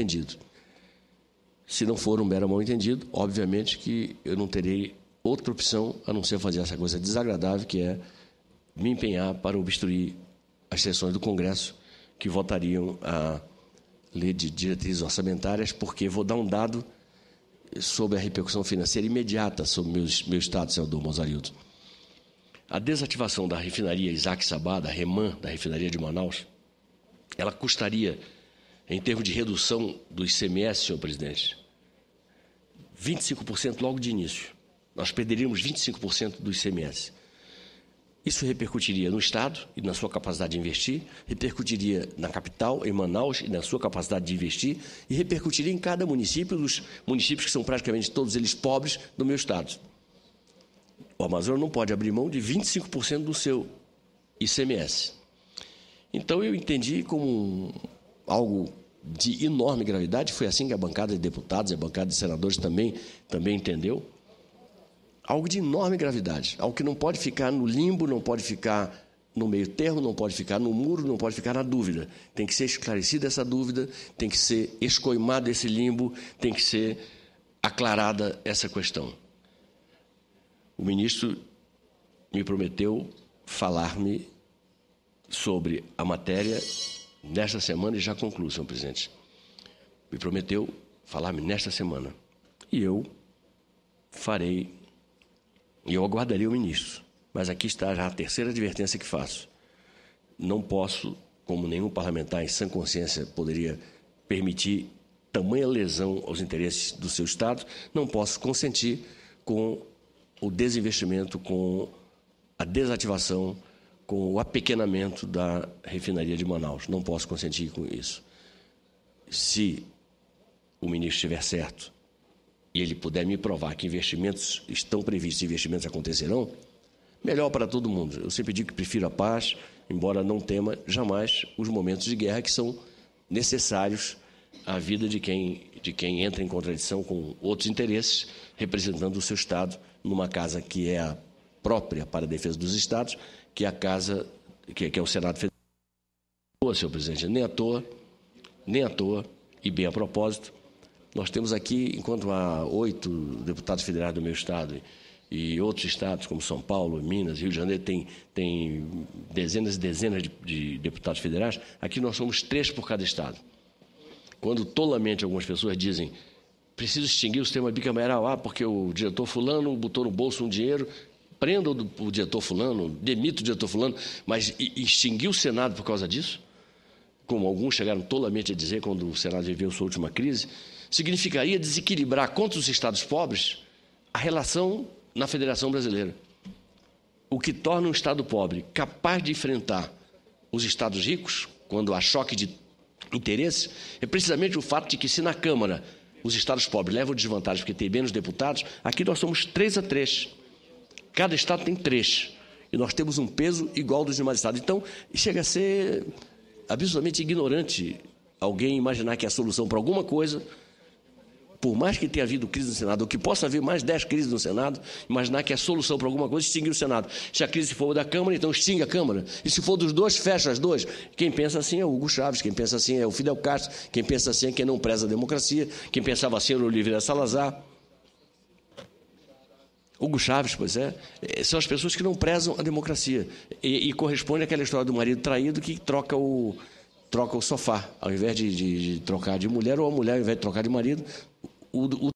entendido. Se não for um mero mal entendido, obviamente que eu não terei outra opção a não ser fazer essa coisa desagradável que é me empenhar para obstruir as sessões do Congresso que votariam a lei de diretrizes orçamentárias, porque vou dar um dado sobre a repercussão financeira imediata sobre meus, meu estado, senador Mozarildo. A desativação da refinaria Isaac Sabá, da Reman, da refinaria de Manaus, ela custaria em termos de redução do ICMS, senhor presidente, 25% logo de início. Nós perderíamos 25% do ICMS. Isso repercutiria no Estado e na sua capacidade de investir, repercutiria na capital, em Manaus, e na sua capacidade de investir, e repercutiria em cada município, dos municípios que são praticamente todos eles pobres do meu Estado. O Amazonas não pode abrir mão de 25% do seu ICMS. Então eu entendi como algo de enorme gravidade. Foi assim que a bancada de deputados e a bancada de senadores também, também entendeu. Algo de enorme gravidade, algo que não pode ficar no limbo, não pode ficar no meio termo, não pode ficar no muro, não pode ficar na dúvida. Tem que ser esclarecida essa dúvida, tem que ser escoimado esse limbo, tem que ser aclarada essa questão. O ministro me prometeu falar-me sobre a matéria nesta semana e já concluo, senhor presidente. Me prometeu falar-me nesta semana. E eu farei, e eu aguardarei o ministro. Mas aqui está já a terceira advertência que faço. Não posso, como nenhum parlamentar em sã consciência poderia permitir tamanha lesão aos interesses do seu Estado, não posso consentir com o desinvestimento, com a desativação com o apequenamento da refinaria de Manaus. Não posso consentir com isso. Se o ministro estiver certo e ele puder me provar que investimentos estão previstos, e investimentos acontecerão, melhor para todo mundo. Eu sempre digo que prefiro a paz, embora não tema jamais os momentos de guerra que são necessários à vida de quem, de quem entra em contradição com outros interesses, representando o seu Estado numa casa que é a própria para a defesa dos Estados, que é a Casa, que, que é o Senado Federal. Boa, senhor presidente, nem à toa, nem à toa, e bem a propósito, nós temos aqui, enquanto há oito deputados federais do meu estado e outros estados, como São Paulo, Minas, Rio de Janeiro, tem, tem dezenas e dezenas de, de deputados federais, aqui nós somos três por cada estado. Quando tolamente algumas pessoas dizem preciso extinguir o sistema bicameral, ah, porque o diretor fulano botou no bolso um dinheiro prenda o, o diretor fulano, demita o diretor fulano, mas extinguir o Senado por causa disso? Como alguns chegaram tolamente a dizer quando o Senado viveu sua última crise, significaria desequilibrar contra os estados pobres a relação na Federação Brasileira. O que torna um estado pobre capaz de enfrentar os estados ricos, quando há choque de interesses, é precisamente o fato de que se na Câmara os estados pobres levam desvantagem porque tem menos deputados, aqui nós somos três a três. Cada estado tem três. E nós temos um peso igual dos demais estados. Então, chega a ser absolutamente ignorante alguém imaginar que a solução para alguma coisa, por mais que tenha havido crise no Senado, ou que possa haver mais dez crises no Senado, imaginar que a solução para alguma coisa é extinguir o Senado. Se a crise for da Câmara, então extingue a Câmara. E se for dos dois, fecha as duas. Quem pensa assim é o Hugo Chaves, quem pensa assim é o Fidel Castro, quem pensa assim é quem não preza a democracia, quem pensava assim era o Oliveira Salazar. Hugo Chaves, pois é, eh, são as pessoas que não prezam a democracia. E, e corresponde àquela história do marido traído que troca o, troca o sofá, ao invés de, de, de trocar de mulher, ou a mulher, ao invés de trocar de marido, o, o